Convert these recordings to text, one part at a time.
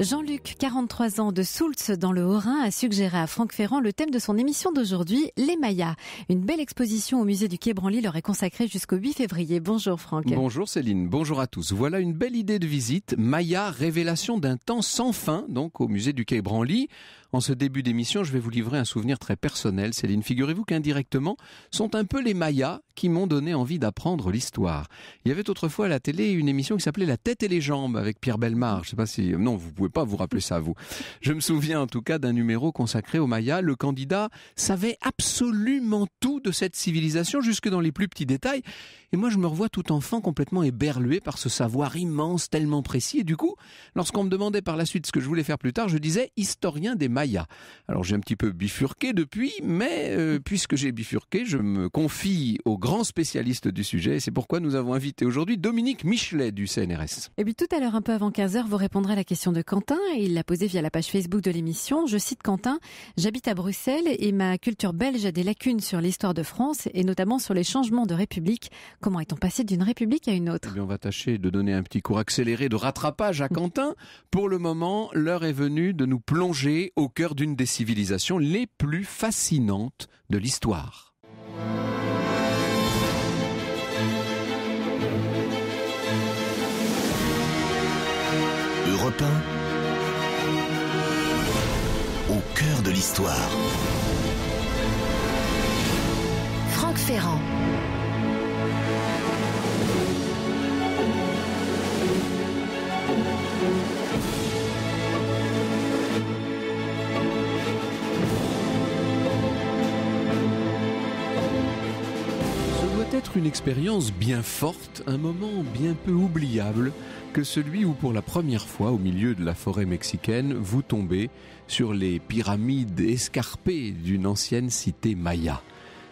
Jean-Luc, 43 ans de Soultz dans le Haut-Rhin, a suggéré à Franck Ferrand le thème de son émission d'aujourd'hui, les Mayas. Une belle exposition au musée du Quai Branly leur est consacrée jusqu'au 8 février. Bonjour Franck. Bonjour Céline, bonjour à tous. Voilà une belle idée de visite, Maya, révélation d'un temps sans fin, donc au musée du Quai Branly. En ce début d'émission, je vais vous livrer un souvenir très personnel, Céline. Figurez-vous qu'indirectement, sont un peu les Mayas qui m'ont donné envie d'apprendre l'histoire. Il y avait autrefois à la télé une émission qui s'appelait La tête et les jambes avec Pierre Belmar. Je sais pas si, non, vous pouvez pas vous rappeler ça, vous. Je me souviens en tout cas d'un numéro consacré aux Mayas. Le candidat savait absolument tout de cette civilisation jusque dans les plus petits détails. Et moi, je me revois tout enfant complètement éberlué par ce savoir immense, tellement précis. Et du coup, lorsqu'on me demandait par la suite ce que je voulais faire plus tard, je disais historien des Mayas. Alors j'ai un petit peu bifurqué depuis, mais euh, puisque j'ai bifurqué, je me confie au grand spécialiste du sujet. C'est pourquoi nous avons invité aujourd'hui Dominique Michelet du CNRS. Et puis tout à l'heure, un peu avant 15h, vous répondrez à la question de Quentin. Et il l'a posée via la page Facebook de l'émission. Je cite Quentin, j'habite à Bruxelles et ma culture belge a des lacunes sur l'histoire de France et notamment sur les changements de république. Comment est-on passé d'une république à une autre eh On va tâcher de donner un petit cours accéléré de rattrapage à Quentin. Pour le moment, l'heure est venue de nous plonger au cœur d'une des civilisations les plus fascinantes de l'histoire. Europe au cœur de l'histoire. Franck Ferrand. une expérience bien forte, un moment bien peu oubliable que celui où pour la première fois au milieu de la forêt mexicaine, vous tombez sur les pyramides escarpées d'une ancienne cité maya.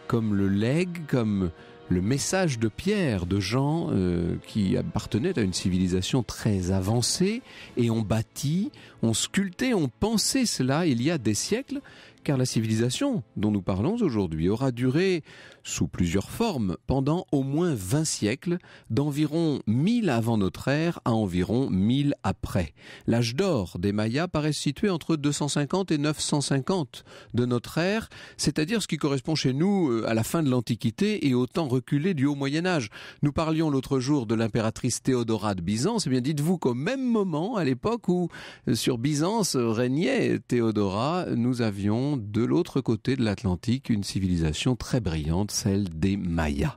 Comme le legs, comme le message de Pierre de gens euh, qui appartenaient à une civilisation très avancée et ont bâti, ont sculpté, ont pensé cela il y a des siècles, car la civilisation dont nous parlons aujourd'hui aura duré sous plusieurs formes, pendant au moins 20 siècles, d'environ 1000 avant notre ère à environ 1000 après. L'âge d'or des Mayas paraît situé entre 250 et 950 de notre ère, c'est-à-dire ce qui correspond chez nous euh, à la fin de l'Antiquité et au temps reculé du Haut Moyen Âge. Nous parlions l'autre jour de l'impératrice Théodora de Byzance, et eh bien dites-vous qu'au même moment, à l'époque où euh, sur Byzance régnait Théodora, nous avions de l'autre côté de l'Atlantique une civilisation très brillante celle des Mayas.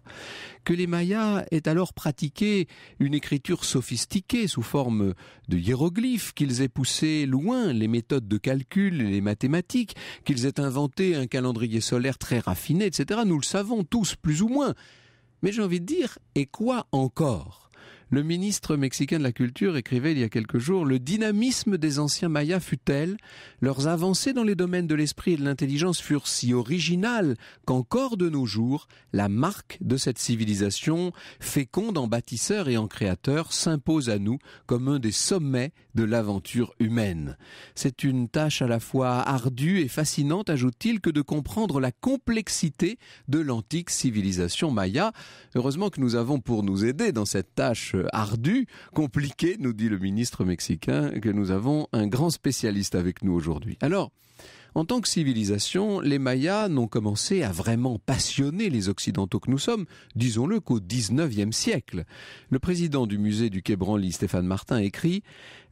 Que les Mayas aient alors pratiqué une écriture sophistiquée sous forme de hiéroglyphes, qu'ils aient poussé loin les méthodes de calcul et les mathématiques, qu'ils aient inventé un calendrier solaire très raffiné, etc., nous le savons tous plus ou moins. Mais j'ai envie de dire, et quoi encore le ministre mexicain de la Culture écrivait il y a quelques jours Le dynamisme des anciens Mayas fut tel, leurs avancées dans les domaines de l'esprit et de l'intelligence furent si originales qu'encore de nos jours, la marque de cette civilisation, féconde en bâtisseurs et en créateurs, s'impose à nous comme un des sommets de l'aventure humaine. C'est une tâche à la fois ardue et fascinante, ajoute-t-il, que de comprendre la complexité de l'antique civilisation Maya. Heureusement que nous avons pour nous aider dans cette tâche « Ardu, compliqué, nous dit le ministre mexicain, que nous avons un grand spécialiste avec nous aujourd'hui. Alors, en tant que civilisation, les Mayas n'ont commencé à vraiment passionner les Occidentaux que nous sommes, disons-le qu'au XIXe siècle. Le président du musée du Quai Stéphane Martin, écrit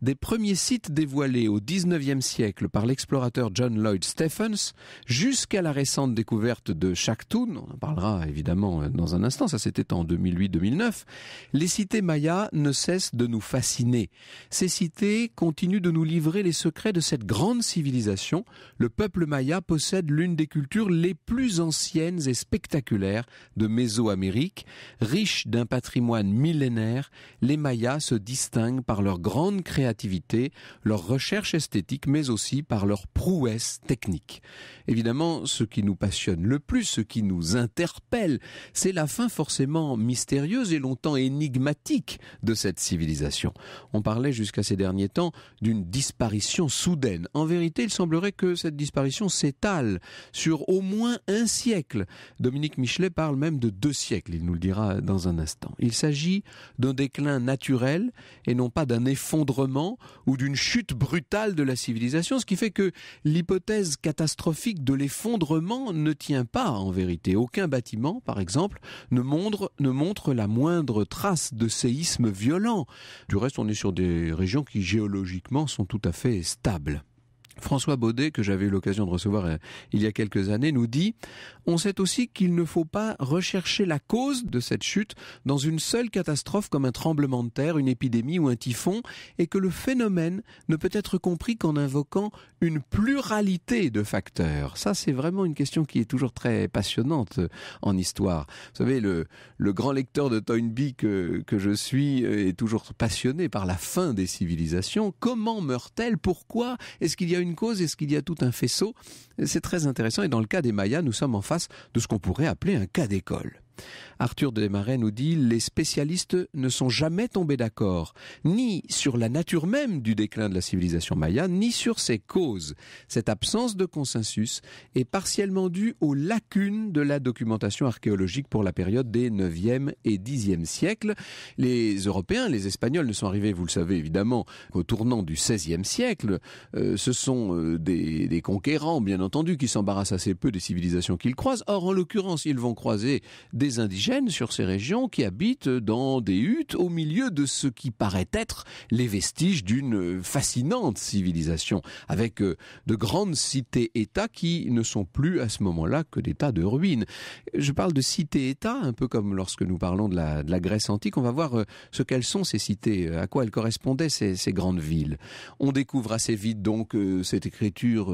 des premiers sites dévoilés au XIXe siècle par l'explorateur John Lloyd Stephens jusqu'à la récente découverte de chactun, on en parlera évidemment euh, dans un instant, ça c'était en 2008-2009, les cités mayas ne cessent de nous fasciner. Ces cités continuent de nous livrer les secrets de cette grande civilisation. Le peuple maya possède l'une des cultures les plus anciennes et spectaculaires de Mésoamérique. Riche d'un patrimoine millénaire, les Mayas se distinguent par leur grande créativité leur recherche esthétique, mais aussi par leur prouesse technique. Évidemment, ce qui nous passionne le plus, ce qui nous interpelle, c'est la fin forcément mystérieuse et longtemps énigmatique de cette civilisation. On parlait jusqu'à ces derniers temps d'une disparition soudaine. En vérité, il semblerait que cette disparition s'étale sur au moins un siècle. Dominique Michelet parle même de deux siècles, il nous le dira dans un instant. Il s'agit d'un déclin naturel et non pas d'un effondrement ou d'une chute brutale de la civilisation, ce qui fait que l'hypothèse catastrophique de l'effondrement ne tient pas en vérité. Aucun bâtiment, par exemple, ne montre, ne montre la moindre trace de séisme violent. Du reste, on est sur des régions qui géologiquement sont tout à fait stables. François Baudet, que j'avais eu l'occasion de recevoir euh, il y a quelques années, nous dit on sait aussi qu'il ne faut pas rechercher la cause de cette chute dans une seule catastrophe comme un tremblement de terre, une épidémie ou un typhon, et que le phénomène ne peut être compris qu'en invoquant une pluralité de facteurs. Ça, c'est vraiment une question qui est toujours très passionnante euh, en histoire. Vous savez, le, grand lecteur de Toynbee que, que je suis euh, est toujours passionné par la fin des civilisations. Comment meurt-elle Pourquoi Est-ce qu'il y a une cause Est-ce qu'il y a tout un faisceau C'est très intéressant. Et dans le cas des Mayas, nous sommes en de ce qu'on pourrait appeler un cas d'école. Arthur de Desmarais nous dit les spécialistes ne sont jamais tombés d'accord, ni sur la nature même du déclin de la civilisation maya, ni sur ses causes. Cette absence de consensus est partiellement due aux lacunes de la documentation archéologique pour la période des 9e et 10e siècles. Les Européens, les Espagnols ne sont arrivés, vous le savez évidemment, au tournant du 16e siècle. Euh, ce sont euh, des, des conquérants, bien entendu, qui s'embarrassent assez peu des civilisations qu'ils croisent. Or, en l'occurrence, ils vont croiser des indigènes sur ces régions qui habitent dans des huttes au milieu de ce qui paraît être les vestiges d'une fascinante civilisation, avec euh, de grandes cités-États qui ne sont plus à ce moment-là que des tas de ruines. Je parle de cités-États, un peu comme lorsque nous parlons de la, Grèce antique, on va voir euh, ce qu'elles sont ces cités, euh, à quoi elles correspondaient ces, grandes villes. On découvre assez vite donc cette écriture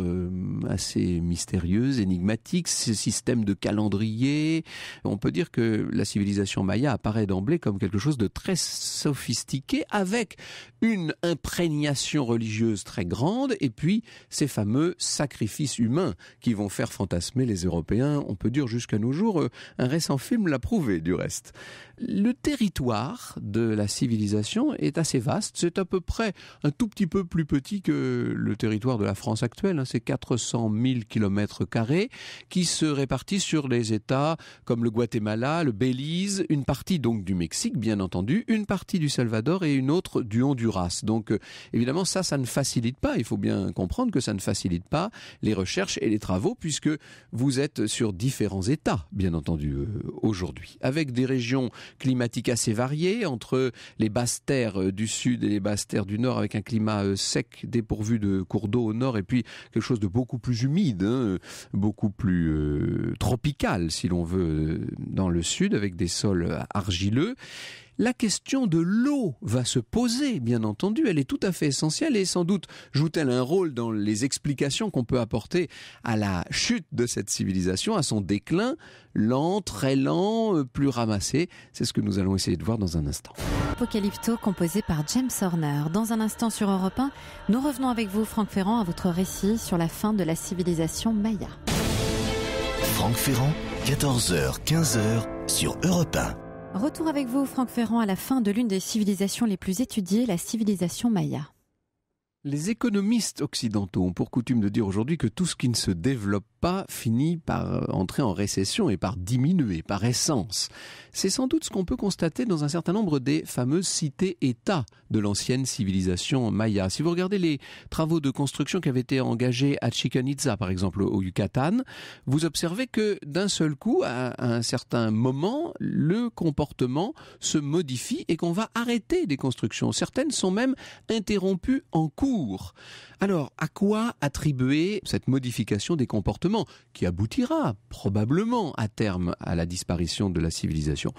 assez mystérieuse, énigmatique, ces système de calendrier, on peut dire que la civilisation maya apparaît d'emblée comme quelque chose de très sophistiqué, avec une imprégnation religieuse très grande, et puis ces fameux sacrifices humains qui vont faire fantasmer les Européens, on peut dire jusqu'à nos jours, euh, un récent film l'a prouvé du reste. Le territoire de la civilisation est assez vaste, c'est à peu près un tout petit peu plus petit que le territoire de la France actuelle, hein. c'est 400 000 kilomètres carrés qui se répartissent sur des États comme le Guatemala, le Belize, une partie donc du Mexique, bien entendu, une partie du Salvador et une autre du Honduras. Donc euh, évidemment, ça, ça ne facilite pas. Il faut bien comprendre que ça ne facilite pas les recherches et les travaux puisque vous êtes sur différents États, bien entendu, euh, aujourd'hui, avec des régions climatiques assez variées entre les basses terres euh, du sud et les basses terres du nord, avec un climat sec dépourvu de cours d'eau au nord et puis quelque chose de beaucoup plus humide, hein, beaucoup plus tropical, si l'on veut, dans le sud avec des sols euh, argileux. La question de l'eau va se poser, bien entendu, elle est tout à fait essentielle et sans doute joue-t-elle un rôle dans les explications qu'on peut apporter à la chute de cette civilisation, à son déclin, lent, très lent, euh, plus ramassé. C'est ce que nous allons essayer de voir dans un instant. Apocalypto composé par James Horner. Dans un instant sur Europe 1, nous revenons avec vous, Franck Ferrand, à votre récit sur la fin de la civilisation Maya. Franck Ferrand 14h, 15h sur Europe Retour avec vous, Franck Ferrand, à la fin de l'une des civilisations les plus étudiées, la civilisation Maya. Les économistes occidentaux ont pour coutume de dire aujourd'hui que tout ce qui ne se développe pas finit par euh, entrer en récession et par diminuer par essence. C'est sans doute ce qu'on peut constater dans un certain nombre des fameuses cités-États de l'ancienne civilisation maya. Si vous regardez les travaux de construction qui avaient été engagés à Chichen Itza, par exemple, au Yucatan, vous observez que d'un seul coup, à un certain moment, le comportement se modifie et qu'on va arrêter des constructions. Certaines sont même interrompues en cours alors, à quoi attribuer cette modification des comportements qui aboutira probablement à terme à la disparition de la civilisation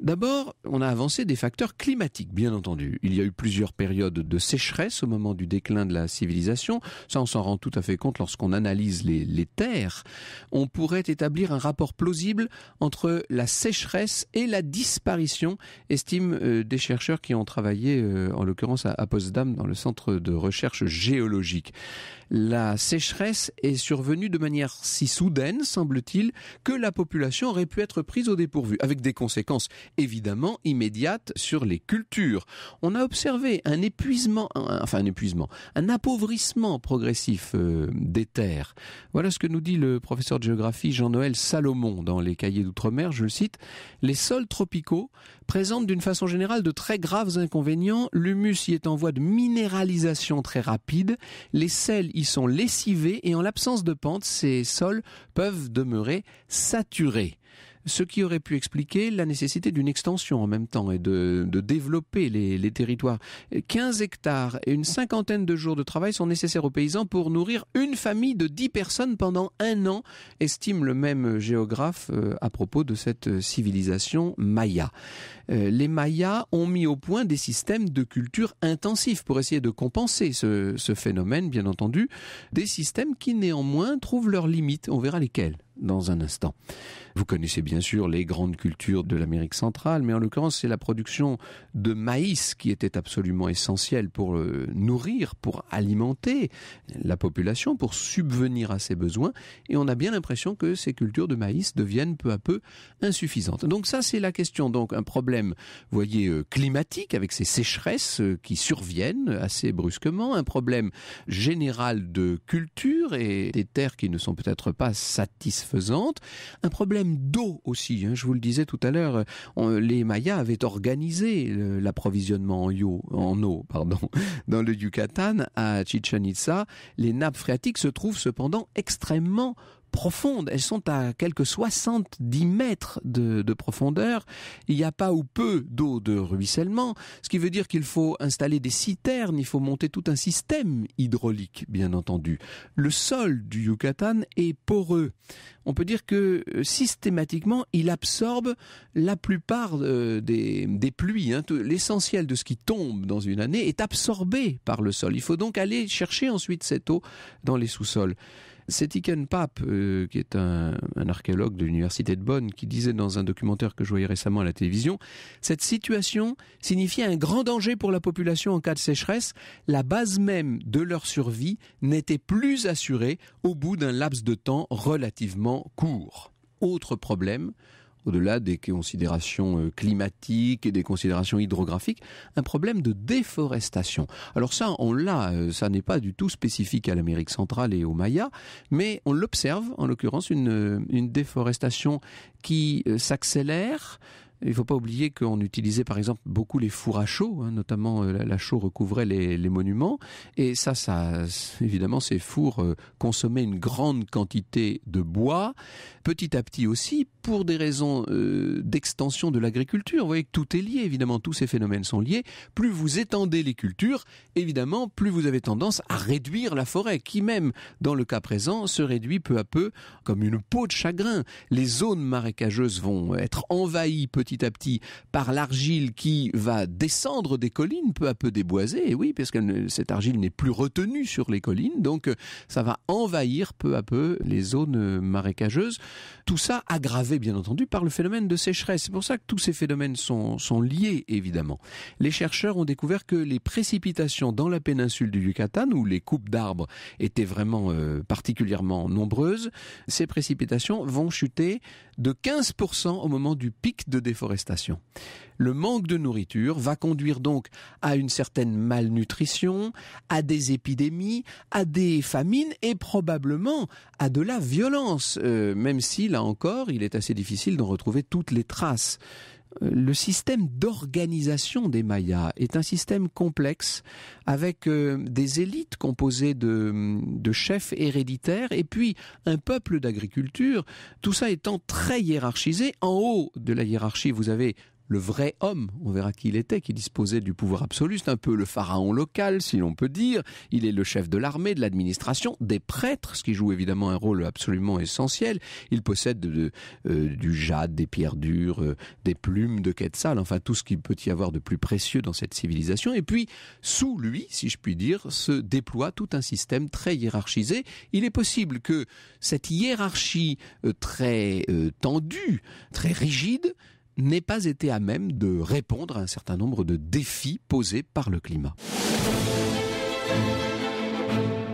D'abord, on a avancé des facteurs climatiques, bien entendu. Il y a eu plusieurs périodes de sécheresse au moment du déclin de la civilisation. Ça, on s'en rend tout à fait compte lorsqu'on analyse les, terres. On pourrait établir un rapport plausible entre la sécheresse et la disparition, estiment euh, des chercheurs qui ont travaillé, euh, en l'occurrence, à, à Potsdam, dans le centre de recherche géologique. La sécheresse est survenue de manière si soudaine, semble-t-il, que la population aurait pu être prise au dépourvu, avec des conséquences évidemment immédiates sur les cultures. On a observé un épuisement, enfin un épuisement, un appauvrissement progressif euh, des terres. Voilà ce que nous dit le professeur de géographie Jean-Noël Salomon dans les cahiers d'outre-mer, je le cite, les sols tropicaux présentent d'une façon générale de très graves inconvénients, l'humus y est en voie de minéralisation très rapide, les sels y sont lessivés et en l'absence de pente, ces sols peuvent demeurer saturés ce qui aurait pu expliquer la nécessité d'une extension en même temps et de, développer les, territoires. 15 hectares et une cinquantaine de jours de travail sont nécessaires aux paysans pour nourrir une famille de 10 personnes pendant un an, estime le même géographe euh, à propos de cette civilisation maya. Euh, les mayas ont mis au point des systèmes de culture intensifs pour essayer de compenser ce, ce phénomène, bien entendu, des systèmes qui néanmoins trouvent leurs limites. On verra lesquelles dans un instant. Vous connaissez bien sûr les grandes cultures de l'Amérique centrale, mais en l'occurrence, c'est la production de maïs qui était absolument essentielle pour euh, nourrir, pour alimenter la population, pour subvenir à ses besoins. Et on a bien l'impression que ces cultures de maïs deviennent peu à peu insuffisantes. Donc ça, c'est la question. Donc un problème, voyez, euh, climatique avec ces sécheresses euh, qui surviennent assez brusquement, un problème général de culture et des terres qui ne sont peut-être pas satisfaisantes un problème d'eau aussi. Hein, je vous le disais tout à l'heure, euh, les Mayas avaient organisé l'approvisionnement en, eau, en eau pardon, dans le Yucatan, à Chichen Itza. Les nappes phréatiques se trouvent cependant extrêmement profondes. Elles sont à quelques 70 mètres de, profondeur. Il n'y a pas ou peu d'eau de ruissellement, ce qui veut dire qu'il faut installer des citernes, il faut monter tout un système hydraulique, bien entendu. Le sol du Yucatan est poreux. On peut dire que euh, systématiquement, il absorbe la plupart euh, des, pluies. Hein. L'essentiel de ce qui tombe dans une année est absorbé par le sol. Il faut donc aller chercher ensuite cette eau dans les sous-sols. C'est Iken euh, qui est un, un archéologue de l'université de Bonn, qui disait dans un documentaire que je voyais récemment à la télévision, cette situation signifiait un grand danger pour la population en cas de sécheresse. La base même de leur survie n'était plus assurée au bout d'un laps de temps relativement court. Autre problème, au-delà des considérations euh, climatiques et des considérations hydrographiques, un problème de déforestation. Alors ça, on l'a, euh, ça n'est pas du tout spécifique à l'Amérique centrale et aux Mayas, mais on l'observe, en l'occurrence, une, euh, déforestation qui s'accélère, il ne faut pas oublier qu'on utilisait par exemple beaucoup les fours à chaux, hein, notamment la, chaux recouvrait les, monuments, et ça, ça, évidemment, ces fours consommaient une grande quantité de bois. Petit à petit aussi, pour des raisons euh, d'extension de l'agriculture. Vous voyez que tout est lié, évidemment, tous ces phénomènes sont liés. Plus vous étendez les cultures, évidemment, plus vous avez tendance à réduire la forêt, qui même, dans le cas présent, se réduit peu à peu comme une peau de chagrin. Les zones marécageuses vont être envahies petit à petit par l'argile qui va descendre des collines, peu à peu déboisées, et oui, parce que cette argile n'est plus retenue sur les collines, donc euh, ça va envahir peu à peu les zones marécageuses. Tout ça aggravé bien entendu par le phénomène de sécheresse. C'est pour ça que tous ces phénomènes sont, liés évidemment. Les chercheurs ont découvert que les précipitations dans la péninsule du Yucatan, où les coupes d'arbres étaient vraiment euh, particulièrement nombreuses, ces précipitations vont chuter de 15% au moment du pic de déforestation. Le manque de nourriture va conduire donc à une certaine malnutrition, à des épidémies, à des famines et probablement à de la violence, euh, même si là encore il est assez difficile d'en retrouver toutes les traces euh, le système d'organisation des Mayas est un système complexe avec euh, des élites composées de, de, chefs héréditaires et puis un peuple d'agriculture, tout ça étant très hiérarchisé. En haut de la hiérarchie, vous avez le vrai homme, on verra qui il était, qui disposait du pouvoir absolu, c'est un peu le pharaon local, si l'on peut dire. Il est le chef de l'armée, de l'administration, des prêtres, ce qui joue évidemment un rôle absolument essentiel. Il possède euh, du jade, des pierres dures, euh, des plumes de Quetzal, enfin tout ce qu'il peut y avoir de plus précieux dans cette civilisation. Et puis, sous lui, si je puis dire, se déploie tout un système très hiérarchisé. Il est possible que cette hiérarchie euh, très tendue, très rigide, n'ait pas été à même de répondre à un certain nombre de défis posés par le climat.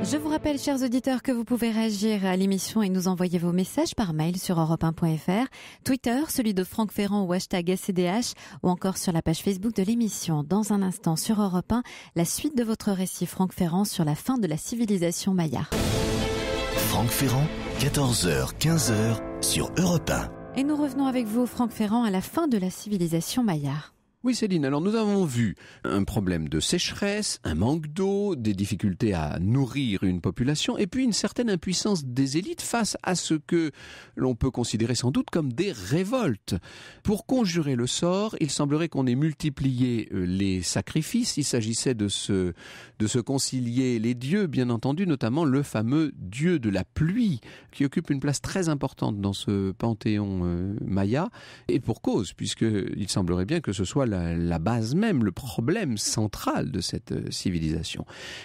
Je vous rappelle, chers auditeurs, que vous pouvez réagir à l'émission et nous envoyer vos messages par mail sur europe1.fr, Twitter, celui de Franck Ferrand ou hashtag SCDH ou encore sur la page Facebook de l'émission. Dans un instant, sur Europe 1, la suite de votre récit, Franck Ferrand, sur la fin de la civilisation maya. Franck Ferrand, 14h, 15h, sur Europe et nous revenons avec vous, Franck Ferrand, à la fin de la civilisation maillard. Oui Céline, alors nous avons vu un problème de sécheresse, un manque d'eau, des difficultés à nourrir une population et puis une certaine impuissance des élites face à ce que l'on peut considérer sans doute comme des révoltes. Pour conjurer le sort, il semblerait qu'on ait multiplié euh, les sacrifices, il s'agissait de se, de se concilier les dieux bien entendu, notamment le fameux dieu de la pluie qui occupe une place très importante dans ce panthéon euh, maya et pour cause puisque semblerait bien que ce soit la, base même, le problème central de cette euh, civilisation.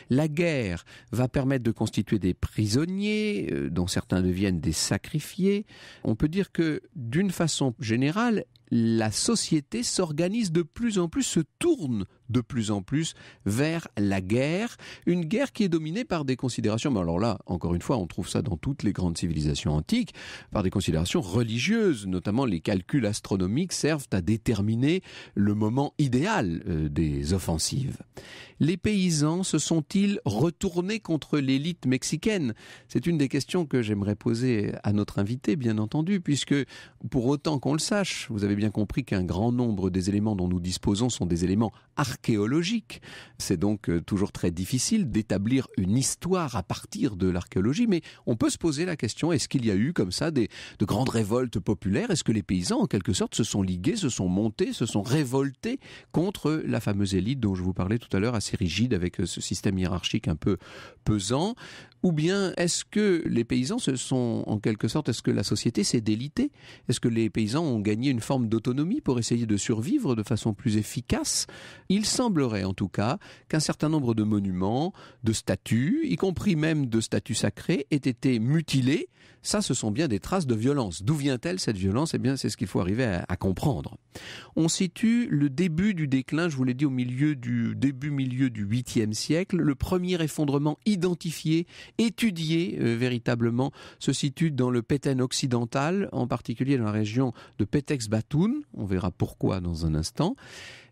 La guerre va permettre de constituer des prisonniers, euh, dont certains deviennent des sacrifiés. On peut dire que, d'une façon générale, la société s'organise de plus en plus, se tourne de plus en plus vers la guerre, une guerre qui est dominée par des considérations, mais alors là, encore une fois, on trouve ça dans toutes les grandes civilisations antiques, par des considérations religieuses, notamment les calculs astronomiques servent à déterminer le moment idéal euh, des offensives. Les paysans se sont-ils retournés contre l'élite mexicaine C'est une des questions que j'aimerais poser à notre invité, bien entendu, puisque pour autant qu'on le sache, vous avez compris qu'un grand nombre des éléments dont nous disposons sont des éléments archéologiques. C'est donc euh, toujours très difficile d'établir une histoire à partir de l'archéologie, mais on peut se poser la question, est-ce qu'il y a eu comme ça de grandes révoltes populaires Est-ce que les paysans, en quelque sorte, se sont ligués, se sont montés, se sont révoltés contre la fameuse élite dont je vous parlais tout à l'heure, assez rigide, avec euh, ce système hiérarchique un peu pesant ou bien est-ce que les paysans se sont, en quelque sorte, est-ce que la société s'est délitée Est-ce que les paysans ont gagné une forme d'autonomie pour essayer de survivre de façon plus efficace Il semblerait en tout cas qu'un certain nombre de monuments, de statues, y compris même de statues sacrées, aient été mutilés. Ça, ce sont bien des traces de violence. D'où vient-elle cette violence Eh bien, c'est ce qu'il faut arriver à, comprendre. On situe le début du déclin, je vous l'ai dit, au milieu du début milieu du 8e siècle, le premier effondrement identifié étudié euh, véritablement se situe dans le Péten occidental, en particulier dans la région de Pétex-Batoun. On verra pourquoi dans un instant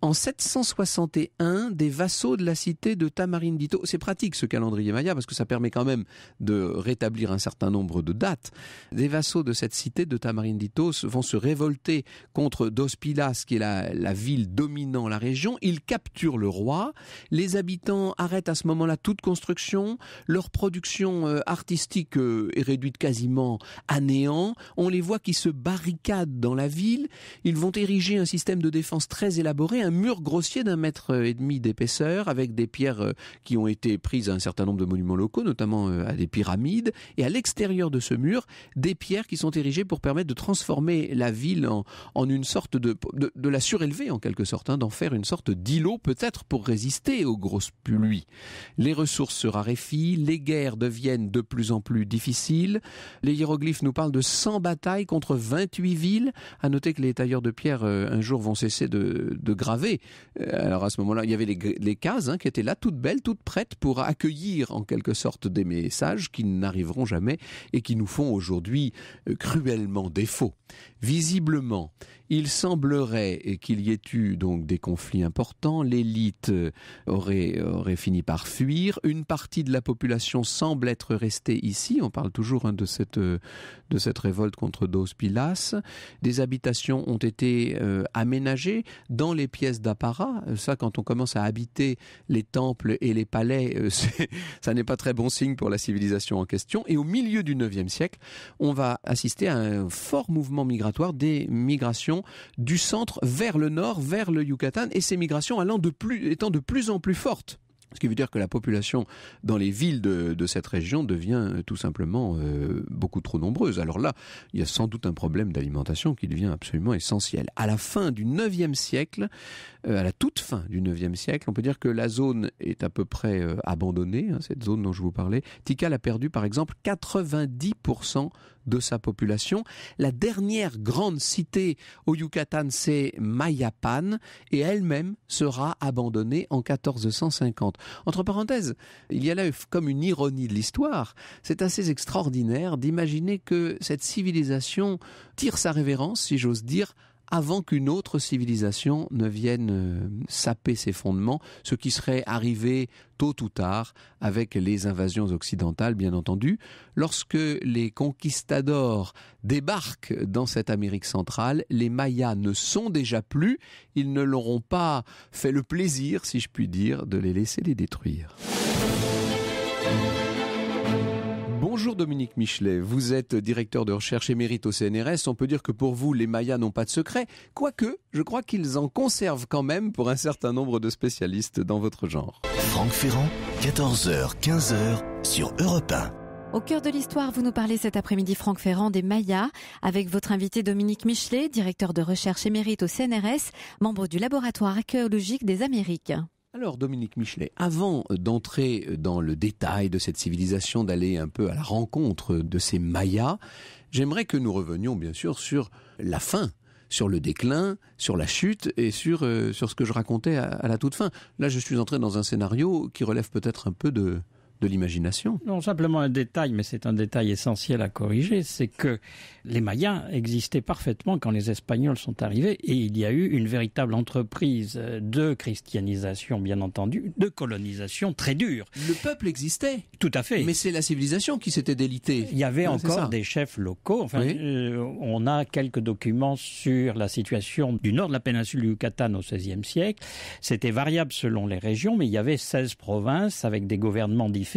en 761 des vassaux de la cité de Tamarindito. C'est pratique ce calendrier maya parce que ça permet quand même de rétablir un certain nombre de dates. Des vassaux de cette cité de Tamarindito vont se révolter contre Dospilas qui est la, ville dominant la région. Ils capturent le roi. Les habitants arrêtent à ce moment-là toute construction. Leur production euh, artistique euh, est réduite quasiment à néant. On les voit qui se barricadent dans la ville. Ils vont ériger un système de défense très élaboré, un mur grossier d'un mètre euh, et demi d'épaisseur avec des pierres euh, qui ont été prises à un certain nombre de monuments locaux, notamment euh, à des pyramides, et à l'extérieur de ce mur, des pierres qui sont érigées pour permettre de transformer la ville en, une sorte de, de, la surélever en quelque sorte, hein, d'en faire une sorte d'îlot peut-être pour résister aux grosses pluies. Les ressources se raréfient, les guerres deviennent de plus en plus difficiles, les hiéroglyphes nous parlent de 100 batailles contre 28 villes, à noter que les tailleurs de pierre un jour vont cesser de, de graver euh, alors à ce moment-là, il y avait les, cases hein, qui étaient là, toutes belles, toutes prêtes pour accueillir en quelque sorte des messages qui n'arriveront jamais et qui nous font aujourd'hui euh, cruellement défaut. Visiblement, il semblerait qu'il y ait eu donc des conflits importants, l'élite aurait, fini par fuir, une partie de la population semble être restée ici, on parle toujours hein, de, cette, de cette révolte contre Dos Pilas, des habitations ont été euh, aménagées dans les pièces d'apparat, euh, ça quand on commence à habiter les temples et les palais, euh, ça n'est pas très bon signe pour la civilisation en question, et au milieu du 9 siècle, on va assister à un fort mouvement migratoire des migrations du centre vers le nord, vers le Yucatan, et ces migrations allant de plus, étant de plus en plus fortes. Ce qui veut dire que la population dans les villes de, cette région devient euh, tout simplement euh, beaucoup trop nombreuse. Alors là, il y a sans doute un problème d'alimentation qui devient absolument essentiel. À la fin du 9e siècle, euh, à la toute fin du 9e siècle, on peut dire que la zone est à peu près abandonnée, hein, cette zone dont je vous parlais. Tikal a perdu par exemple 90% de sa population. La dernière grande cité au Yucatan, c'est Mayapan, et elle-même sera abandonnée en 1450. Entre parenthèses, il y a là comme une ironie de l'histoire. C'est assez extraordinaire d'imaginer que cette civilisation tire sa révérence, si j'ose dire, avant qu'une autre civilisation ne vienne euh, saper ses fondements, ce qui serait arrivé tôt ou tard avec les invasions occidentales, bien entendu. Lorsque les conquistadors débarquent dans cette Amérique centrale, les Mayas ne sont déjà plus, ils ne l'auront pas fait le plaisir, si je puis dire, de les laisser les détruire. Bonjour Dominique Michelet, vous êtes directeur de recherche émérite au CNRS. On peut dire que pour vous, les Mayas n'ont pas de secret, quoique je crois qu'ils en conservent quand même pour un certain nombre de spécialistes dans votre genre. Franck Ferrand, 14h, 15h sur Europe 1. Au cœur de l'histoire, vous nous parlez cet après-midi, Franck Ferrand, des Mayas, avec votre invité Dominique Michelet, directeur de recherche émérite au CNRS, membre du laboratoire archéologique des Amériques. Alors Dominique Michelet, avant d'entrer dans le détail de cette civilisation, d'aller un peu à la rencontre de ces Mayas, j'aimerais que nous revenions bien sûr sur la fin sur le déclin, sur la chute et sur, euh, sur ce que je racontais à, la toute fin. Là, je suis entré dans un scénario qui relève peut-être un peu de, l'imagination. Non, simplement un détail, mais c'est un détail essentiel à corriger, c'est que les Mayas existaient parfaitement quand les Espagnols sont arrivés et il y a eu une véritable entreprise de christianisation, bien entendu, de colonisation très dure. Le peuple existait. Tout à fait. Mais c'est la civilisation qui s'était délitée. Il y avait encore des chefs locaux. Enfin, euh, on a quelques documents sur la situation du nord de la péninsule du Yucatan au XVIe siècle. C'était variable selon les régions, mais il y avait 16 provinces avec des gouvernements différents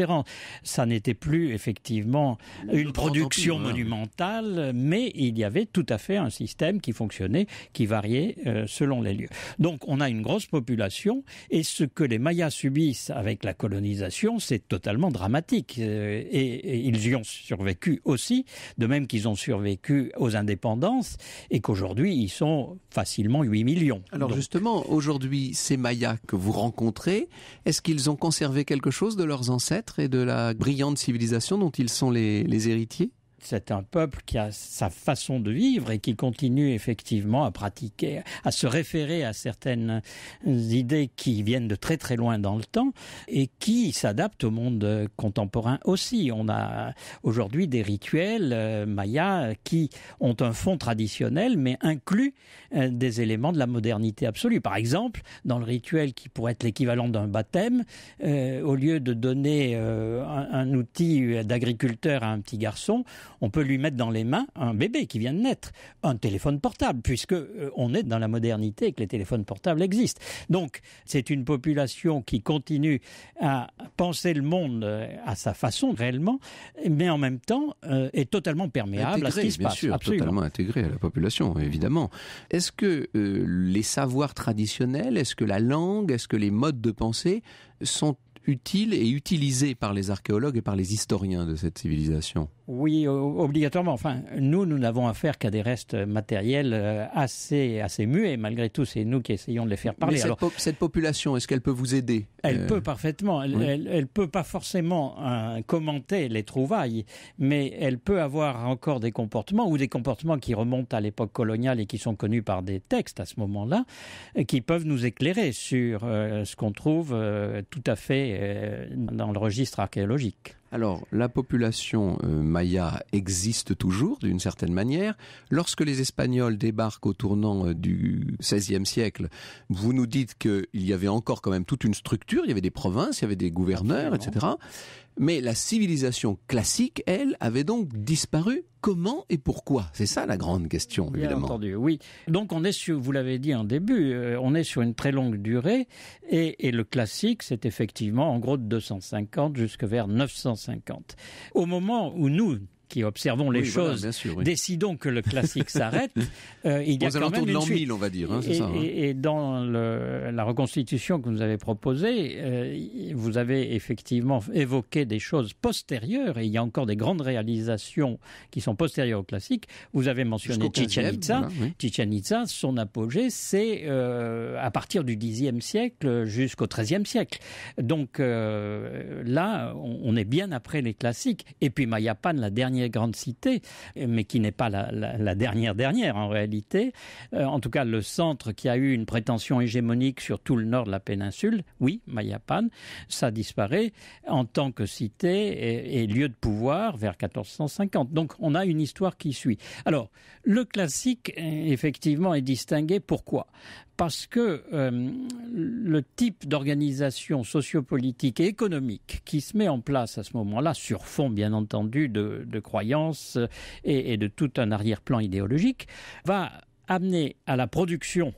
ça n'était plus effectivement une production monumentale, mais il y avait tout à fait un système qui fonctionnait, qui variait euh, selon les lieux. Donc on a une grosse population et ce que les Mayas subissent avec la colonisation, c'est totalement dramatique. Euh, et, ils y ont survécu aussi, de même qu'ils ont survécu aux indépendances et qu'aujourd'hui ils sont facilement 8 millions. Alors justement, aujourd'hui, ces Mayas que vous rencontrez, est-ce qu'ils ont conservé quelque chose de leurs ancêtres et de la brillante civilisation dont ils sont les héritiers c'est un peuple qui a sa façon de vivre et qui continue effectivement à pratiquer, à se référer à certaines idées qui viennent de très très loin dans le temps et qui s'adaptent au monde contemporain aussi. On a aujourd'hui des rituels euh, mayas qui ont un fond traditionnel mais incluent euh, des éléments de la modernité absolue. Par exemple, dans le rituel qui pourrait être l'équivalent d'un baptême, euh, au lieu de donner un outil d'agriculteur à un petit garçon, on peut lui mettre dans les mains un bébé qui vient de naître, un téléphone portable, puisque euh, on est dans la modernité et que les téléphones portables existent. Donc, c'est une population qui continue à penser le monde euh, à sa façon réellement, mais en même temps euh, est totalement perméable à ce qui se bien Sûr, Absolument. totalement intégré à la population, évidemment. Est-ce que les savoirs traditionnels, est-ce que la langue, est-ce que les modes de pensée sont utile et utilisé par les archéologues et par les historiens de cette civilisation Oui, obligatoirement. Enfin, nous, nous n'avons affaire qu'à des restes matériels euh, assez, assez muets, malgré tout. C'est nous qui essayons de les faire parler. cette, cette population, est-ce qu'elle peut vous aider Elle euh, peut parfaitement. Elle, ne elle, peut pas forcément euh, commenter les trouvailles, mais elle peut avoir encore des comportements ou des comportements qui remontent à l'époque coloniale et qui sont connus par des textes à ce moment-là, qui peuvent nous éclairer sur ce qu'on trouve tout à fait euh, dans le registre archéologique. Alors, la population euh, maya existe toujours d'une certaine manière. Lorsque les Espagnols débarquent au tournant euh, du XVIe siècle, vous nous dites qu'il y avait encore quand même toute une structure, il y avait des provinces, il y avait des gouverneurs, etc. Mais la civilisation classique, elle, avait donc disparu. Comment et pourquoi C'est ça la grande question, évidemment. Bien entendu, oui. Donc on est sur, vous l'avez dit en début, euh, on est sur une très longue durée. Et, le classique, c'est effectivement en gros de 250 jusque vers 950. Au moment où nous, qui observons les choses, décidons que le classique s'arrête, euh, il y a quand même une l'an 1000, on va dire. Hein, hein. et, dans la reconstitution que vous avez proposée, euh, vous avez effectivement évoqué des choses postérieures, et il y a encore des grandes réalisations qui sont postérieures au classique. Vous avez mentionné Chichen Itza. son apogée, c'est euh, à partir du Xe siècle jusqu'au XIIIe siècle. Donc là, on, on est bien après les classiques. Et puis Mayapan, la dernière grande cité, mais qui n'est pas la, dernière dernière en réalité, euh, en tout cas le centre qui a eu une prétention hégémonique sur tout le nord de la péninsule, oui, Mayapan, ça disparaît en tant que cité et, et lieu de pouvoir vers 1450. Donc on a une histoire qui suit. Alors, le classique, euh, effectivement, est distingué. Pourquoi parce que euh, le type d'organisation sociopolitique et économique qui se met en place à ce moment-là, sur fond bien entendu de, croyances euh, et de tout un arrière-plan idéologique, va amener à la production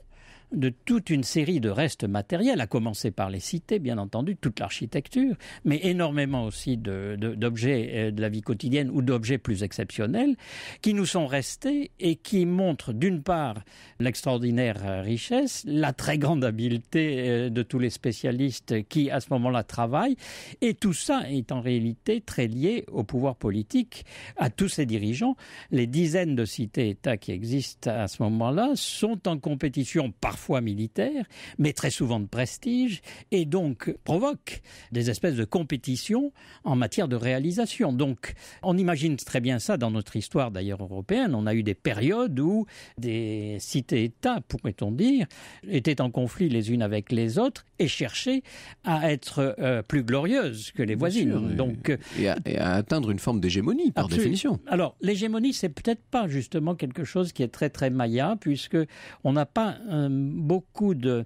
de toute une série de restes matériels, à commencer par les cités, bien entendu, toute l'architecture, mais énormément aussi d'objets euh, de, la vie quotidienne ou d'objets plus exceptionnels qui nous sont restés et qui montrent d'une part l'extraordinaire euh, richesse, la très grande habileté euh, de tous les spécialistes qui, à ce moment-là, travaillent, et tout ça est en réalité très lié au pouvoir politique, à tous ces dirigeants. Les dizaines de cités-États qui existent à ce moment-là sont en compétition parfois parfois militaire, mais très souvent de prestige, et donc provoque des espèces de compétitions en matière de réalisation. Donc on imagine très bien ça dans notre histoire d'ailleurs européenne. On a eu des périodes où des cités-États, pourrait-on dire, étaient en conflit les unes avec les autres, et chercher à être euh, plus glorieuse que les voisines. Donc, euh, et à, atteindre une forme d'hégémonie, par définition. Alors, l'hégémonie, c'est peut-être pas justement quelque chose qui est très très maya, puisque on n'a pas euh, beaucoup de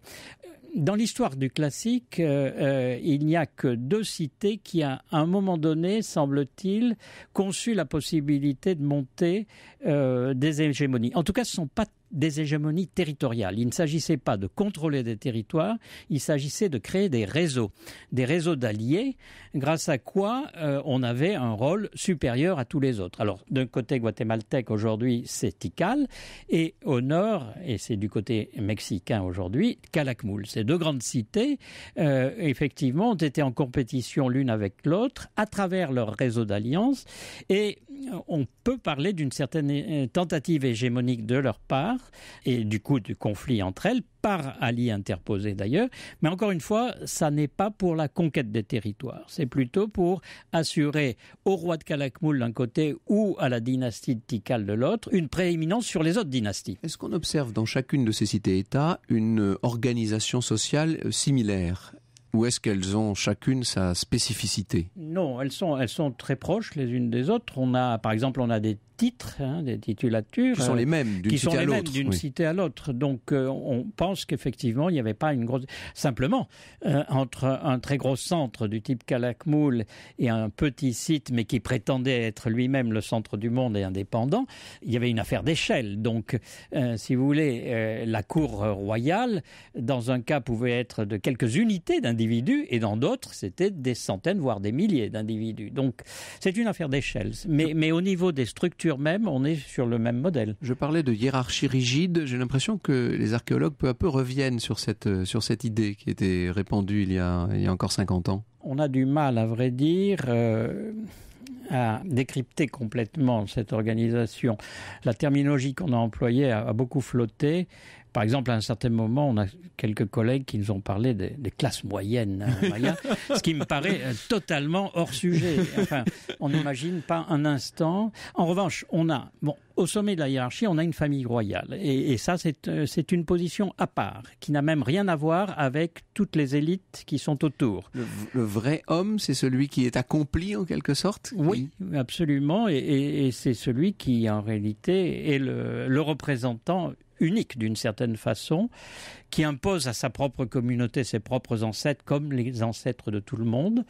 dans l'histoire du classique, il n'y a que deux cités qui, à un moment donné, semble-t-il, conçu la possibilité de monter des hégémonies. En tout cas, ce ne sont pas des hégémonies territoriales. Il ne s'agissait pas de contrôler des territoires, il s'agissait de créer des réseaux, des réseaux d'alliés, grâce à quoi euh, on avait un rôle supérieur à tous les autres. Alors, d'un côté guatémaltèque, aujourd'hui, c'est Tikal, et au nord, et c'est du côté mexicain aujourd'hui, Calakmul. Ces deux grandes cités, euh, effectivement, ont été en compétition l'une avec l'autre à travers leur réseau d'alliances, et on peut parler d'une certaine euh, tentative hégémonique de leur part, et du coup du conflit entre elles, par alliés interposés d'ailleurs, mais encore une fois, ça n'est pas pour la conquête des territoires, c'est plutôt pour assurer au roi de Calakmul d'un côté ou à la dynastie de Tikal de l'autre une prééminence sur les autres dynasties. Est-ce qu'on observe dans chacune de ces cités-États une organisation sociale similaire ou est-ce qu'elles ont chacune sa spécificité Non, elles sont, elles sont très proches les unes des autres. On a, par exemple, on a des titres, hein, des titulatures. Qui sont euh, les mêmes d'une cité, à l'autre. Donc euh, on pense qu'effectivement, il n'y avait pas une grosse... Simplement, euh, entre un très gros centre du type kalakmoul et un petit site, mais qui prétendait être lui-même le centre du monde et indépendant, il y avait une affaire d'échelle. Donc, si vous voulez, la cour royale, dans un cas, pouvait être de quelques unités d'individus, et dans d'autres, c'était des centaines, voire des milliers d'individus. Donc, c'est une affaire d'échelle. Mais, mais au niveau des structures même, on est sur le même modèle. Je parlais de hiérarchie rigide. J'ai l'impression que les archéologues peu à peu reviennent sur cette, euh, sur cette idée qui était répandue il y, a, encore 50 ans. On a du mal, à vrai dire. Euh, à décrypter complètement cette organisation. La terminologie qu'on a employée a, beaucoup flotté. Par exemple, à un certain moment, on a quelques collègues qui nous ont parlé des, classes hein, moyennes, ce qui me paraît euh, totalement hors sujet. Enfin, on n'imagine pas un instant. En revanche, on a, bon, au sommet de la hiérarchie, on a une famille royale. Et, ça, euh, c'est une position à part, qui n'a même rien à voir avec toutes les élites qui sont autour. Le, vrai homme, c'est celui qui est accompli en quelque sorte Oui, absolument. Et, c'est celui qui, en réalité, est le, le représentant unique d'une certaine façon, qui impose à sa propre communauté ses propres ancêtres, comme les ancêtres de tout le monde,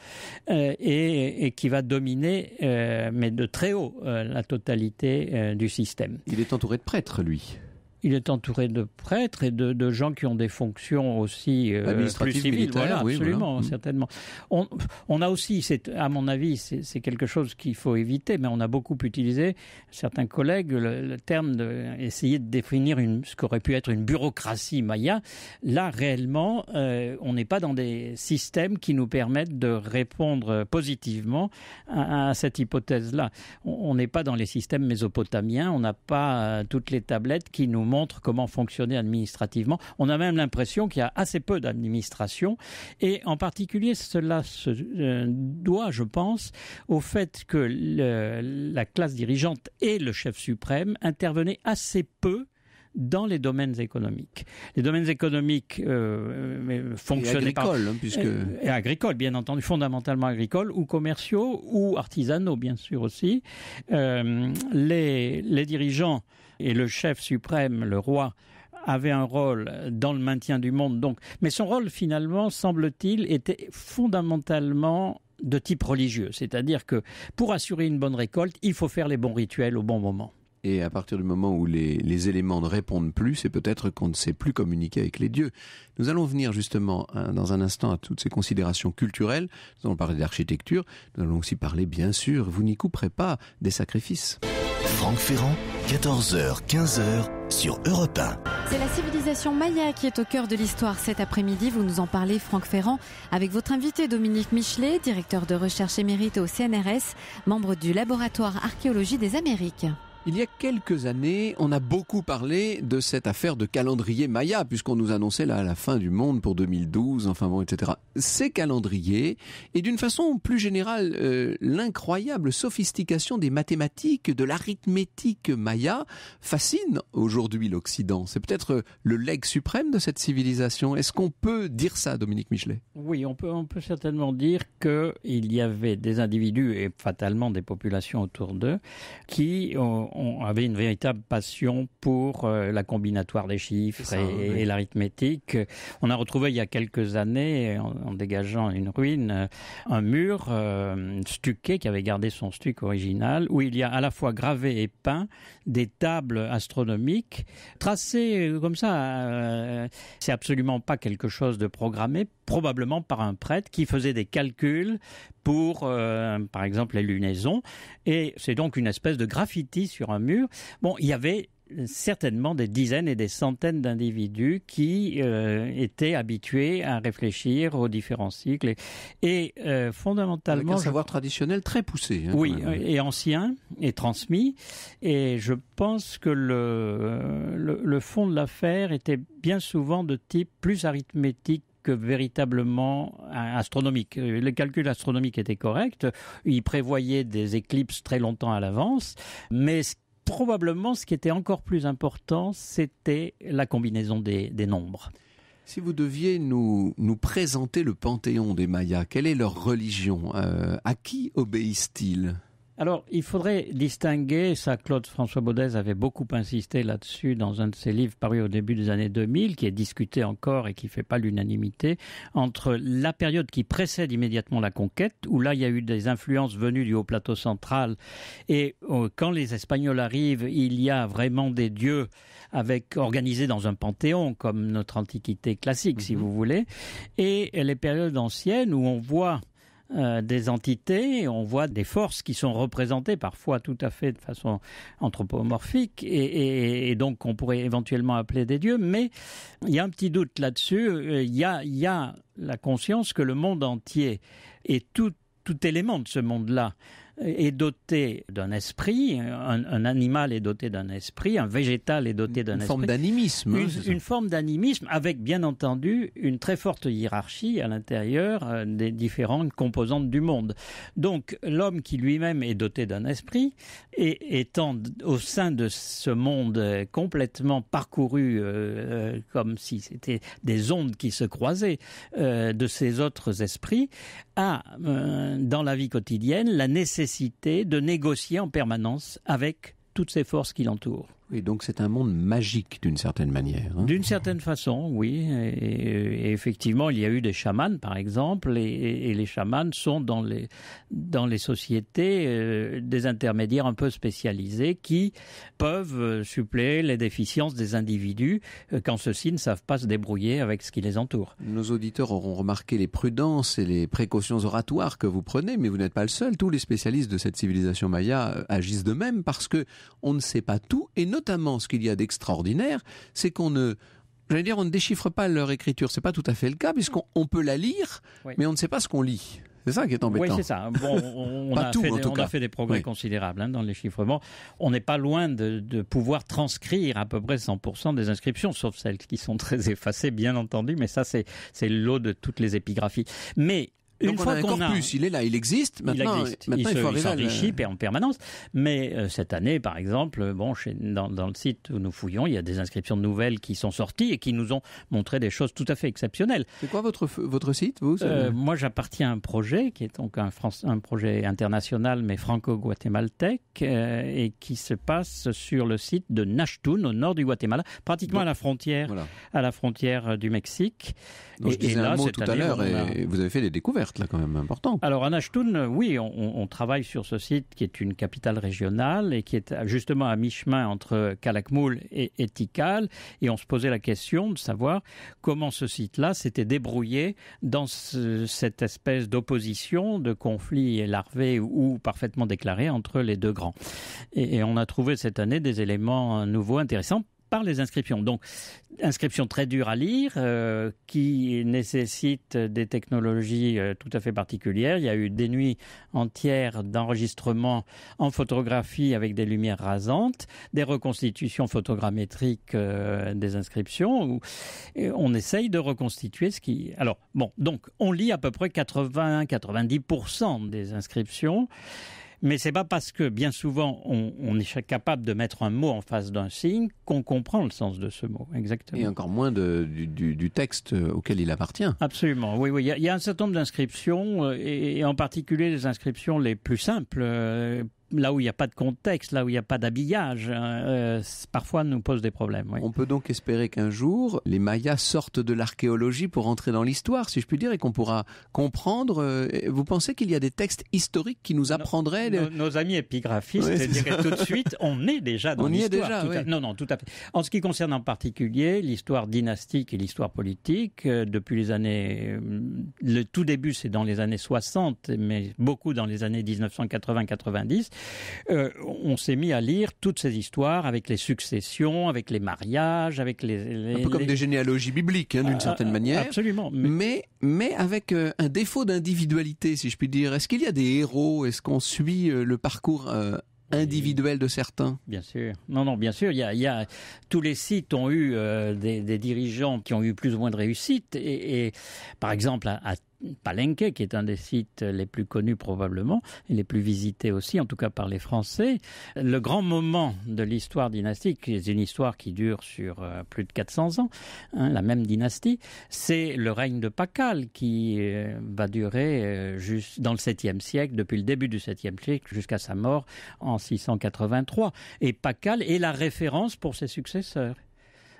euh, et, qui va dominer, euh, mais de très haut, euh, la totalité du système. Il est entouré de prêtres, lui il est entouré de prêtres et de, gens qui ont des fonctions aussi euh, administratives absolument, mm. certainement. On, a aussi, à mon avis, c'est quelque chose qu'il faut éviter, mais on a beaucoup utilisé certains collègues le, terme de de définir une, ce qu'aurait pu être une bureaucratie maya. Là, réellement, euh, on n'est pas dans des systèmes qui nous permettent de répondre positivement à cette hypothèse-là. On n'est pas dans les systèmes mésopotamiens. On n'a pas euh, toutes les tablettes qui nous montre comment fonctionner administrativement. On a même l'impression qu'il y a assez peu d'administration. Et en particulier, cela se euh, doit, je pense, au fait que la classe dirigeante et le chef suprême intervenaient assez peu dans les domaines économiques. Les domaines économiques euh, fonctionnaient agricoles, hein, puisque euh, et agricoles, bien entendu, fondamentalement agricoles ou commerciaux ou artisanaux, bien sûr aussi. Euh, les, les dirigeants et le chef suprême, le roi, avait un rôle dans le maintien du monde. Donc, mais son rôle finalement, semble-t-il, était fondamentalement de type religieux, c'est-à-dire que pour assurer une bonne récolte, il faut faire les bons rituels au bon moment. Et à partir du moment où les, éléments ne répondent plus, c'est peut-être qu'on ne sait plus communiquer avec les dieux. Nous allons venir justement dans un instant à toutes ces considérations culturelles. Nous allons parler d'architecture. Nous allons aussi parler, bien sûr, vous n'y couperez pas, des sacrifices. Franck Ferrand 14h, 15h sur Europe C'est la civilisation maya qui est au cœur de l'histoire cet après-midi. Vous nous en parlez, Franck Ferrand, avec votre invité Dominique Michelet, directeur de recherche émérite au CNRS, membre du laboratoire archéologie des Amériques. Il y a quelques années, on a beaucoup parlé de cette affaire de calendrier Maya, puisqu'on nous annonçait là la fin du monde pour 2012, enfin bon, etc. Ces calendriers, et d'une façon plus générale, euh, l'incroyable sophistication des mathématiques, de l'arithmétique Maya, fascine aujourd'hui l'Occident. C'est peut-être euh, le leg suprême de cette civilisation. Est-ce qu'on peut dire ça, Dominique Michelet Oui, on peut, on peut certainement dire qu'il y avait des individus, et fatalement des populations autour d'eux, qui ont on avait une véritable passion pour euh, la combinatoire des chiffres et, l'arithmétique. On a retrouvé il y a quelques années, en, dégageant une ruine, euh, un mur euh, stuqué qui avait gardé son stuc original, où il y a à la fois gravé et peint des tables astronomiques tracées comme ça. c'est absolument pas quelque chose de programmé, probablement par un prêtre qui faisait des calculs pour, par exemple, les lunaisons. Et c'est donc une espèce de graffiti sur un mur. Bon, il y avait certainement des dizaines et des centaines d'individus qui euh, étaient habitués à réfléchir aux différents cycles et, euh, fondamentalement un savoir traditionnel très poussé hein, oui et ancien et transmis et je pense que le, le fond de l'affaire était bien souvent de type plus arithmétique que véritablement euh, astronomique. Le calcul astronomique était correct, il prévoyait des éclipses très longtemps à l'avance, mais probablement ce qui était encore plus important, c'était la combinaison des, nombres. Si vous deviez nous, présenter le panthéon des Mayas, quelle est leur religion euh, À qui obéissent-ils alors, il faudrait distinguer, ça Claude François Baudet avait beaucoup insisté là-dessus dans un de ses livres paru au début des années 2000, qui est discuté encore et qui ne fait pas l'unanimité, entre la période qui précède immédiatement la conquête, où là il y a eu des influences venues du haut plateau central, et euh, quand les Espagnols arrivent, il y a vraiment des dieux avec organisés dans un panthéon, comme notre antiquité classique, si mhm. vous voulez, et les périodes anciennes où on voit euh, des entités, on voit des forces qui sont représentées parfois tout à fait de façon anthropomorphique et, donc qu'on pourrait éventuellement appeler des dieux, mais il y a un petit doute là-dessus, euh, il y a, la conscience que le monde entier et tout élément de ce monde-là est doté d'un esprit, un, animal est doté d'un esprit, un végétal est doté d'un esprit. Forme d'animisme, hein, une, forme d'animisme avec bien entendu une très forte hiérarchie à l'intérieur euh, des différentes composantes du monde. Donc l'homme qui lui-même est doté d'un esprit et étant au sein de ce monde euh, complètement parcouru euh, comme si c'était des ondes qui se croisaient de ces autres esprits, a dans la vie quotidienne la nécessité de négocier en permanence avec toutes ces forces qui l'entourent. Oui, donc c'est un monde magique d'une certaine manière. Hein. d'une certaine façon, oui. Et, effectivement, il y a eu des chamans, par exemple, et, les chamans sont dans les, dans les sociétés euh, des intermédiaires un peu spécialisés qui peuvent euh, suppléer les déficiences des individus euh, quand ceux-ci ne savent pas se débrouiller avec ce qui les entoure. Nos auditeurs auront remarqué les prudences et les précautions oratoires que vous prenez, mais vous n'êtes pas le seul. Tous les spécialistes de cette civilisation maya agissent de même parce que on ne sait pas tout et notamment, ce qu'il y a d'extraordinaire, c'est qu'on ne J'allais dire, on ne déchiffre pas leur écriture. C'est pas tout à fait le cas, puisqu'on peut la lire, mais on ne sait pas ce qu'on lit. C'est ça qui est embêtant. Oui, c'est ça. on, a, tout, fait, fait, des progrès considérables hein, dans le chiffrements On n'est pas loin de, de, pouvoir transcrire à peu près 100% des inscriptions, sauf celles qui sont très effacées, bien entendu, mais ça, c'est l'eau de toutes les épigraphies. Mais une on fois a un il est là, il existe. Maintenant, il, il, il s'enrichit en permanence. Mais euh, cette année, par exemple, bon, chez, dans, le site où nous fouillons, il y a des inscriptions nouvelles qui sont sorties et qui nous ont montré des choses tout à fait exceptionnelles. C'est quoi votre votre site, euh, vous Moi, j'appartiens à un projet qui est donc un, un projet international, mais franco-guatémaltèque, euh, et qui se passe sur le site de Nashtun, au nord du Guatemala, pratiquement à la frontière, à la frontière du Mexique. Donc, et, là, un mot tout à l'heure, et vous avez fait des découvertes là quand même important. Alors à oui, on, travaille sur ce site qui est une capitale régionale et qui est justement à mi-chemin entre Kalakmoul et, Etikal, Et on se posait la question de savoir comment ce site-là s'était débrouillé dans cette espèce d'opposition, de conflit larvé ou parfaitement déclaré entre les deux grands. et on a trouvé cette année des éléments euh, nouveaux intéressants par les inscriptions. Donc, inscriptions très dures à lire, euh, qui nécessitent des technologies euh, tout à fait particulières. Il y a eu des nuits entières d'enregistrement en photographie avec des lumières rasantes, des reconstitutions photogrammétriques euh, des inscriptions, où on essaye de reconstituer ce qui... Alors, bon, donc, on lit à peu près 80-90% des inscriptions. Mais c'est pas parce que bien souvent on, est capable de mettre un mot en face d'un signe qu'on comprend le sens de ce mot, exactement. Et encore moins de, du, texte euh, auquel il appartient. Absolument, oui, oui. Il y, a, un certain nombre d'inscriptions euh, et, et, en particulier les inscriptions les plus simples. Euh, là où il n'y a pas de contexte, là où il n'y a pas d'habillage, hein, euh, parfois nous pose des problèmes. On peut donc espérer qu'un jour, les Mayas sortent de l'archéologie pour entrer dans l'histoire, si je puis dire, et qu'on pourra comprendre. Euh, vous pensez qu'il y a des textes historiques qui nous apprendraient Nos, amis épigraphistes oui, tout de suite, on est déjà dans l'histoire. On est Oui. Non, non, tout à fait. En ce qui concerne en particulier l'histoire dynastique et l'histoire politique, euh, depuis les années... Le tout début, c'est dans les années 60, mais beaucoup dans les années 1980-90, euh, on s'est mis à lire toutes ces histoires avec les successions, avec les mariages, avec les... un peu comme des généalogies bibliques, hein, d'une euh, certaine manière. Absolument. Mais, mais, avec euh, un défaut d'individualité, si je puis dire. Est-ce qu'il y a des héros Est-ce qu'on suit le parcours individuel de certains. Bien sûr. Non, non, bien sûr. Il y a, tous les sites ont eu des, dirigeants qui ont eu plus ou moins de réussite. Et, par exemple, à Palenque, qui est un des sites les plus connus probablement, et les plus visités aussi, en tout cas par les Français. Le grand moment de l'histoire dynastique, qui une histoire qui dure sur euh, plus de 400 ans, hein, la même dynastie, c'est le règne de Pacal, qui euh, va durer euh, juste dans le 7e siècle, depuis le début du 7e siècle jusqu'à sa mort en 683. Et Pacal est la référence pour ses successeurs.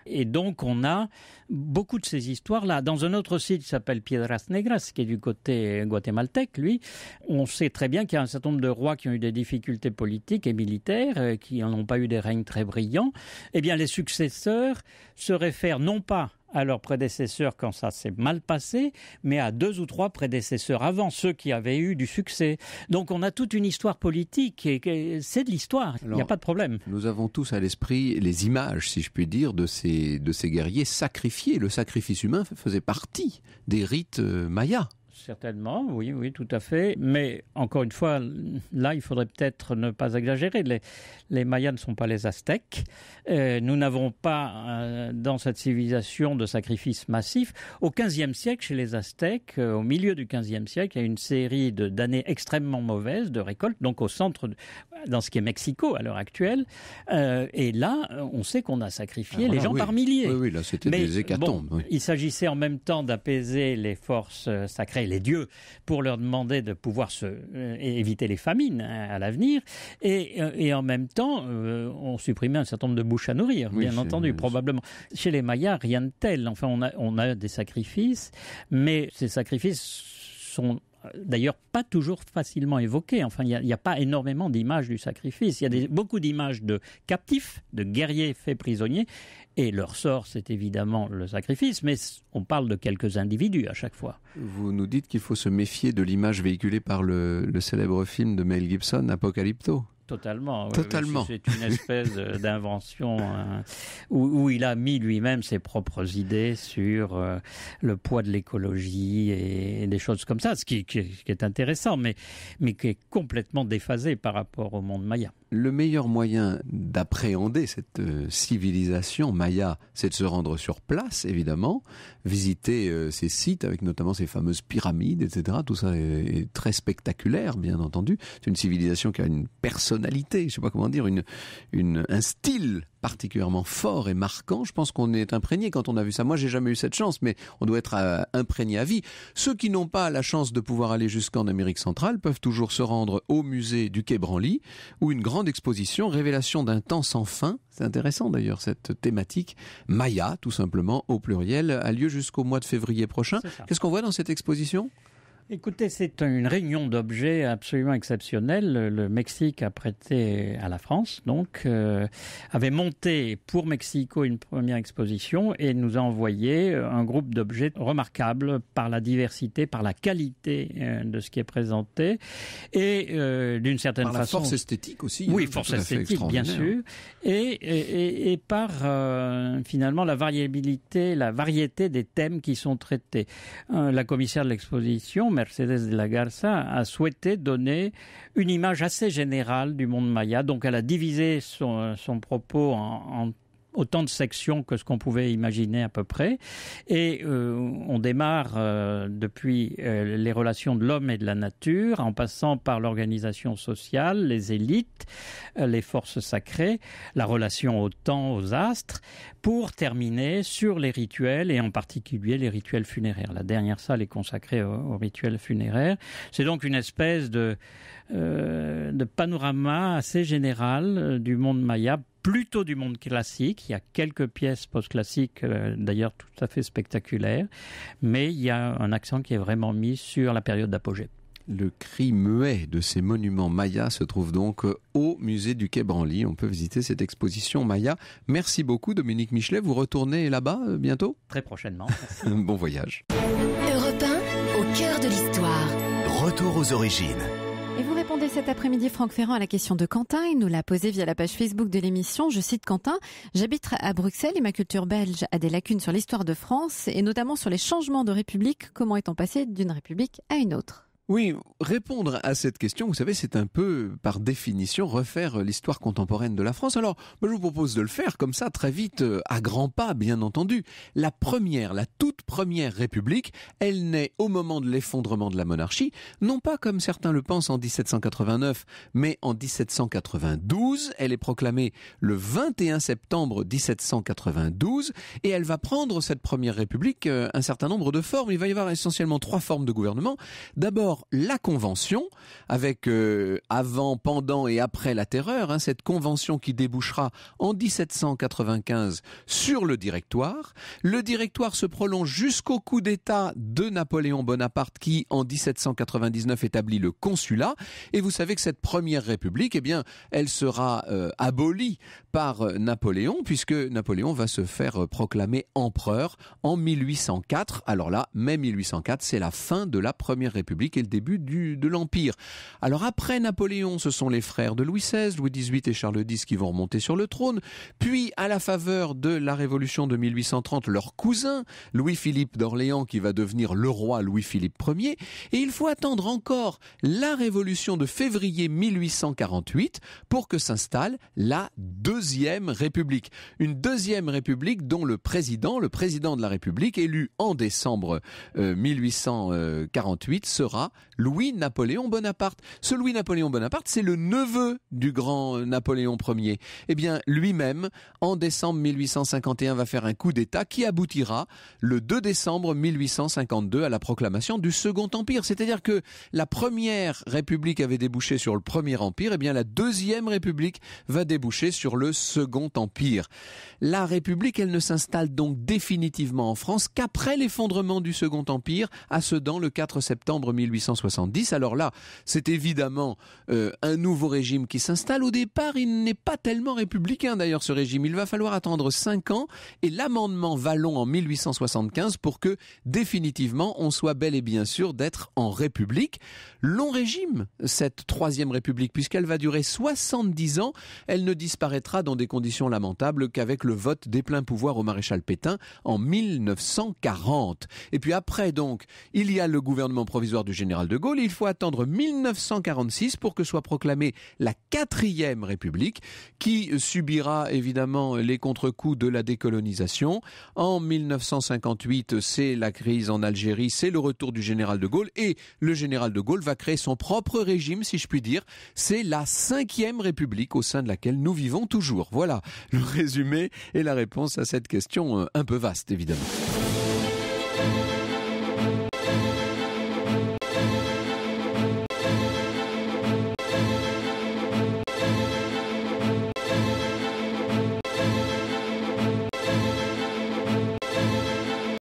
Et donc, on a beaucoup de ces histoires-là. Dans un autre site qui s'appelle Piedras Negras, qui est du côté guatémaltèque, lui, on sait très bien qu'il y a un certain nombre de rois qui ont eu des difficultés politiques et militaires, euh, qui n'ont pas eu des règnes très brillants. Eh bien, les successeurs se réfèrent non pas à leurs prédécesseurs quand ça s'est mal passé, mais à deux ou trois prédécesseurs avant, ceux qui avaient eu du succès. Donc on a toute une histoire politique et c'est de l'histoire, il n'y a pas de problème. Nous avons tous à l'esprit les images, si je puis dire, de ces, de ces guerriers sacrifiés. Le sacrifice humain faisait partie des rites euh, mayas. Certainement, oui, oui, tout à fait. Mais encore une fois, là, il faudrait peut-être ne pas exagérer. Les, les Mayas ne sont pas les Aztèques. Euh, nous n'avons pas euh, dans cette civilisation de sacrifices massifs. Au XVe siècle, chez les Aztèques, euh, au milieu du XVe siècle, il y a une série d'années extrêmement mauvaises de récolte, donc au centre, dans ce qui est Mexico à l'heure actuelle. et là, on sait qu'on a sacrifié ah, les gens par milliers. Oui, là, c'était des hécatombes. Il s'agissait en même temps d'apaiser les forces sacrées les dieux pour leur demander de pouvoir euh, éviter les famines hein, à l'avenir. Euh, et, en même temps, euh, on supprimait un certain nombre de bouches à nourrir, bien entendu, probablement. Chez les Mayas, rien de tel. Enfin, on a, des sacrifices, mais ces sacrifices sont d'ailleurs pas toujours facilement évoqués, Enfin, il n'y a, pas énormément d'images du sacrifice. Il y a beaucoup d'images de captifs, de guerriers faits prisonniers, et leur sort, c'est évidemment le sacrifice, mais on parle de quelques individus à chaque fois. Vous nous dites qu'il faut se méfier de l'image véhiculée par le, célèbre film de Mel Gibson, Apocalypto. Totalement. Totalement. c'est une espèce d'invention hein, où, il a mis lui-même ses propres idées sur euh, le poids de l'écologie et, des choses comme ça, ce qui, qui, est intéressant, mais, mais qui est complètement déphasé par rapport au monde maya le meilleur moyen d'appréhender cette euh, civilisation maya, c'est de se rendre sur place, évidemment, visiter euh, ces sites avec notamment ces fameuses pyramides, etc. Tout ça est, très spectaculaire, bien entendu. C'est une civilisation qui a une personnalité, je ne sais pas comment dire, une, un style particulièrement fort et marquant. Je pense qu'on est imprégné quand on a vu ça. Moi, j'ai jamais eu cette chance, mais on doit être euh, imprégné à vie. Ceux qui n'ont pas la chance de pouvoir aller jusqu'en Amérique centrale peuvent toujours se rendre au musée du Quai Branly, où une grande exposition, révélation d'un temps sans fin, c'est intéressant d'ailleurs cette thématique, Maya, tout simplement, au pluriel, a lieu jusqu'au mois de février prochain. Qu'est-ce qu'on voit dans cette exposition Écoutez, c'est une réunion d'objets absolument exceptionnelle. Le Mexique a prêté à la France, donc, euh, avait monté pour Mexico une première exposition et nous a envoyé euh, un groupe d'objets remarquables par la diversité, par la qualité euh, de ce qui est présenté et d'une certaine façon. La force esthétique aussi. Oui, hein, force esthétique, bien sûr. et par finalement la variabilité, la variété des thèmes qui sont traités. la commissaire de l'exposition Mercedes de la Garza, a souhaité donner une image assez générale du monde maya. Donc elle a divisé son, propos en, en autant de sections que ce qu'on pouvait imaginer à peu près. Et euh, on démarre euh, depuis euh, les relations de l'homme et de la nature, en passant par l'organisation sociale, les élites, les forces sacrées, la relation au temps, aux astres, pour terminer sur les rituels et en particulier les rituels funéraires. La dernière salle est consacrée aux, rituels funéraires. C'est donc une espèce de, de panorama assez général du monde maya plutôt du monde classique. Il y a quelques pièces post-classiques, euh, d'ailleurs tout à fait spectaculaires, mais il y a un accent qui est vraiment mis sur la période d'apogée. Le cri muet de ces monuments mayas se trouve donc au musée du Quai Branly. On peut visiter cette exposition maya. Merci beaucoup Dominique Michelet. Vous retournez là-bas euh, bientôt Très prochainement. bon voyage. Europe au cœur de l'histoire. Retour aux origines. Et vous répondez cet après-midi, Franck Ferrand, à la question de Quentin. Il nous l'a posée via la page Facebook de l'émission. Je cite Quentin. J'habite à Bruxelles et ma culture belge a des lacunes sur l'histoire de France et notamment sur les changements de république. Comment est-on passé d'une république à une autre? Oui, répondre à cette question, vous savez, c'est un peu, par définition, refaire l'histoire contemporaine de la France. Alors, je vous propose de le faire comme ça, très vite, euh, à grands pas, bien entendu. La première, la toute première République, elle naît au moment de l'effondrement de la monarchie, non pas comme certains le pensent en 1789, mais en 1792. Elle est proclamée le 21 septembre 1792, et elle va prendre, cette première République, euh, un certain nombre de formes. Il va y avoir essentiellement trois formes de gouvernement. D'abord, la Convention, avec euh, avant, pendant et après la Terreur, hein, cette Convention qui débouchera en 1795 sur le Directoire, le Directoire se prolonge jusqu'au coup d'État de Napoléon Bonaparte qui, en 1799, établit le Consulat. Et vous savez que cette première République, eh bien, elle sera euh, abolie par euh, Napoléon, puisque Napoléon va se faire proclamer empereur en 1804. Alors là, mai 1804, c'est la fin de la Première République. Et le début du, de l'Empire. Alors après Napoléon, ce sont les frères de Louis XVI, Louis XVIII et Charles X qui vont remonter sur le trône, puis à la faveur de la Révolution de 1830, leur cousin, Louis-Philippe d'Orléans, qui va devenir le roi Louis-Philippe Ier, et il faut attendre encore la Révolution de février 1848 pour que s'installe la Deuxième République. Une Deuxième République dont le président, le président de la République, élu en décembre 1848, euh, euh, sera Louis-Napoléon Bonaparte. Ce Louis-Napoléon Bonaparte, c'est le neveu du grand Napoléon Ier. Eh bien, lui-même, en décembre 1851, va faire un coup d'État qui aboutira le 2 décembre 1852 à la proclamation du Second Empire. C'est-à-dire que la première République avait débouché sur le Premier Empire, eh bien la deuxième République va déboucher sur le Second Empire. La République, elle ne s'installe donc définitivement en France qu'après l'effondrement du Second Empire à Sedan le 4 septembre 1852. Alors là, c'est évidemment euh, un nouveau régime qui s'installe. Au départ, il n'est pas tellement républicain d'ailleurs ce régime. Il va falloir attendre 5 ans et l'amendement long en 1875 pour que définitivement on soit bel et bien sûr d'être en République. Long régime, cette troisième République, puisqu'elle va durer 70 ans. Elle ne disparaîtra dans des conditions lamentables qu'avec le vote des pleins pouvoirs au maréchal Pétain en 1940. Et puis après donc, il y a le gouvernement provisoire du général de Gaulle, il faut attendre 1946 pour que soit proclamée la quatrième République, qui subira évidemment les contre-coups de la décolonisation. En 1958, c'est la crise en Algérie, c'est le retour du général de Gaulle, et le général de Gaulle va créer son propre régime, si je puis dire. C'est la cinquième République au sein de laquelle nous vivons toujours. Voilà le résumé et la réponse à cette question euh, un peu vaste, évidemment.